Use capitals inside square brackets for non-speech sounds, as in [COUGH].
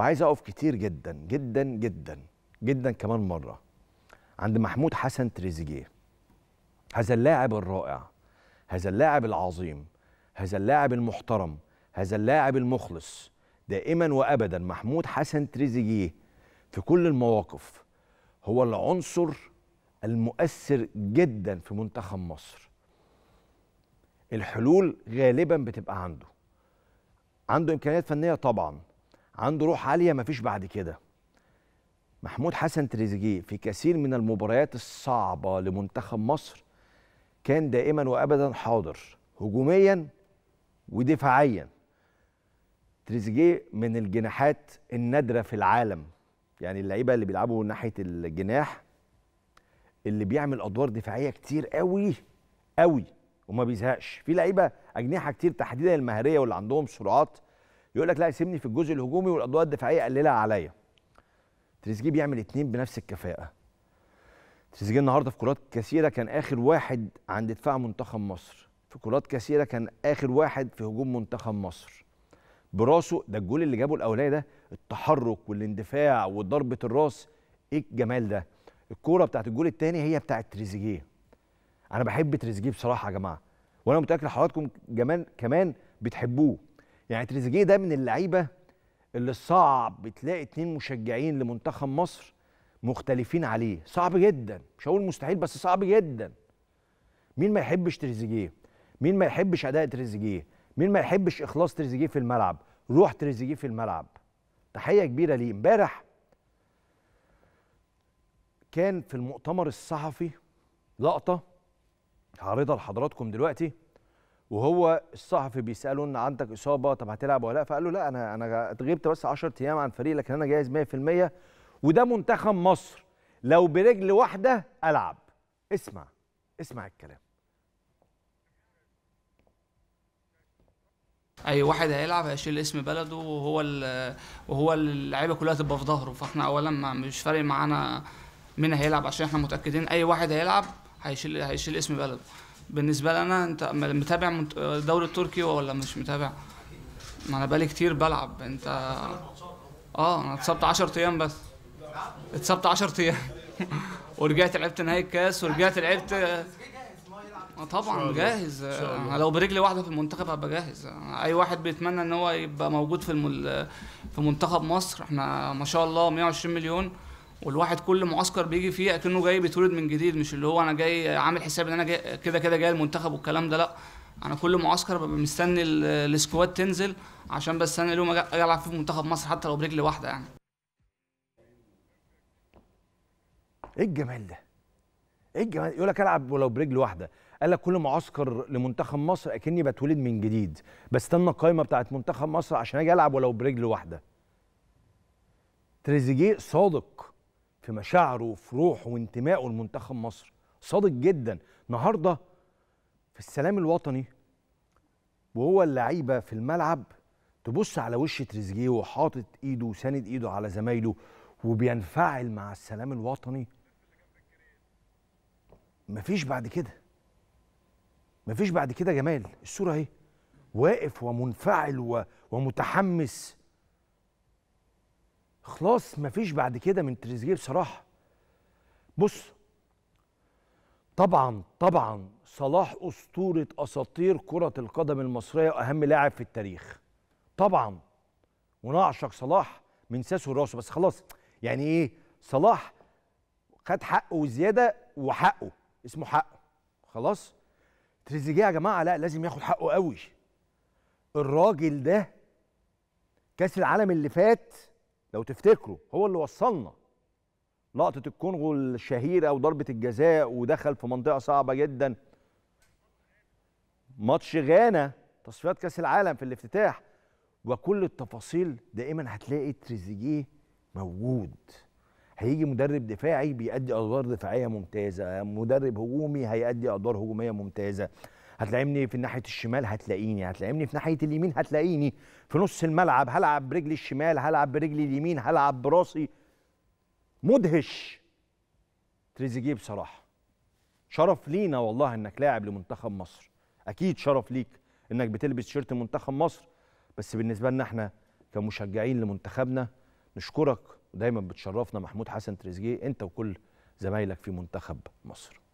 وعايز اقف كتير جدا جدا جدا جدا كمان مره عند محمود حسن تريزيجيه هذا اللاعب الرائع هذا اللاعب العظيم هذا اللاعب المحترم هذا اللاعب المخلص دائما وابدا محمود حسن تريزيجيه في كل المواقف هو العنصر المؤثر جدا في منتخب مصر الحلول غالبا بتبقى عنده عنده امكانيات فنيه طبعا عنده روح عاليه مفيش بعد كده محمود حسن تريزيجيه في كثير من المباريات الصعبه لمنتخب مصر كان دائما وابدا حاضر هجوميا ودفاعيا تريزيجيه من الجناحات النادره في العالم يعني اللعيبه اللي بيلعبوا ناحيه الجناح اللي بيعمل ادوار دفاعيه كتير قوي قوي وما بيزهقش في لعيبه اجنحه كتير تحديدا المهارية واللي عندهم سرعات يقول لك لا يسيبني في الجزء الهجومي والاضواء الدفاعيه قللها عليا تريزيجيه بيعمل اثنين بنفس الكفاءه تريزيجيه النهارده في كرات كثيره كان اخر واحد عند دفاع منتخب مصر في كرات كثيره كان اخر واحد في هجوم منتخب مصر براسه ده الجول اللي جابه الاولاني ده التحرك والاندفاع وضربه الراس ايه الجمال ده الكوره بتاعت الجول الثاني هي بتاعت تريزيجيه انا بحب تريزيجيه بصراحه يا جماعه وانا متاكد حضراتكم كمان كمان بتحبوه يعني تريزيجيه ده من اللعيبه اللي صعب تلاقي اتنين مشجعين لمنتخب مصر مختلفين عليه صعب جدا مش هقول مستحيل بس صعب جدا مين ما يحبش تريزيجيه مين ما يحبش اداء تريزيجيه مين ما يحبش اخلاص تريزيجيه في الملعب روح تريزيجيه في الملعب تحيه كبيره ليه امبارح كان في المؤتمر الصحفي لقطه هعرضها لحضراتكم دلوقتي وهو الصحفي بيساله ان عندك اصابه طب هتلعب ولا لا فقال له لا انا انا اتغيبت بس 10 ايام عن فريق لكن انا جاهز 100% وده منتخب مصر لو برجل واحده العب اسمع اسمع الكلام اي واحد هيلعب هيشيل اسم بلده وهو وهو اللعيبه كلها تبقى في ظهره فاحنا اولا ما مش فارق معانا مين هيلعب عشان احنا متاكدين اي واحد هيلعب هيشيل هيشيل اسم بلده بالنسبه لي انا انت متابع الدوري التركي ولا مش متابع ما انا بقالي كتير بلعب انت اه انا اتصبت 10 ايام بس اتصبت 10 ايام [LAUGHS] ورجعت لعبت نهائي الكاس ورجعت لعبت اه طبعا جاهز انا لو برجلي واحده في المنتخب هبقى جاهز اي واحد بيتمنى ان هو يبقى موجود في المل... في منتخب مصر احنا ما شاء الله 120 مليون والواحد كل معسكر بيجي فيه اكنه جاي بيتولد من جديد مش اللي هو انا جاي عامل حساب ان انا جاي كده كده جاي المنتخب والكلام ده لا انا كل معسكر ببقى مستني السكواد تنزل عشان بس انا اليوم اجي العب فيه في منتخب مصر حتى لو برجل واحده يعني ايه الجمال ده ايه الجمال يقول لك العب ولو برجل واحده قال لك كل معسكر لمنتخب مصر اكني بتولد من جديد بستنى القائمه بتاعت منتخب مصر عشان اجي العب ولو برجل واحده تريزيجيه صادق في مشاعره وفي روحه وانتمائه لمنتخب مصر صادق جدا النهارده في السلام الوطني وهو اللعيبه في الملعب تبص على وش تريزيجيه وحاطط ايده وساند ايده على زمايله وبينفعل مع السلام الوطني مفيش بعد كده مفيش بعد كده جمال الصوره اهي واقف ومنفعل ومتحمس خلاص مفيش بعد كده من تريزيجيه بصراحه بص طبعا طبعا صلاح اسطوره اساطير كره القدم المصريه واهم لاعب في التاريخ طبعا ونعشق صلاح من ساسه وراسه بس خلاص يعني ايه صلاح خد حقه وزياده وحقه اسمه حقه خلاص تريزيجيه يا جماعه لا لازم ياخد حقه قوي الراجل ده كاس العالم اللي فات لو تفتكروا هو اللي وصلنا لقطه الكونغو الشهيره وضربه الجزاء ودخل في منطقه صعبه جدا ماتش غانا تصفيات كاس العالم في الافتتاح وكل التفاصيل دائما هتلاقي تريزيجيه موجود هيجي مدرب دفاعي بيأدي ادوار دفاعيه ممتازه مدرب هجومي هيأدي ادوار هجوميه ممتازه هتلاقيني في ناحيه الشمال هتلاقيني هتلاقيني في ناحيه اليمين هتلاقيني في نص الملعب هلعب برجلي الشمال هلعب برجلي اليمين هلعب براسي مدهش تريزيجيه بصراحه شرف لينا والله انك لاعب لمنتخب مصر اكيد شرف ليك انك بتلبس شيرت منتخب مصر بس بالنسبه لنا احنا كمشجعين لمنتخبنا نشكرك ودايما بتشرفنا محمود حسن تريزيجيه انت وكل زمايلك في منتخب مصر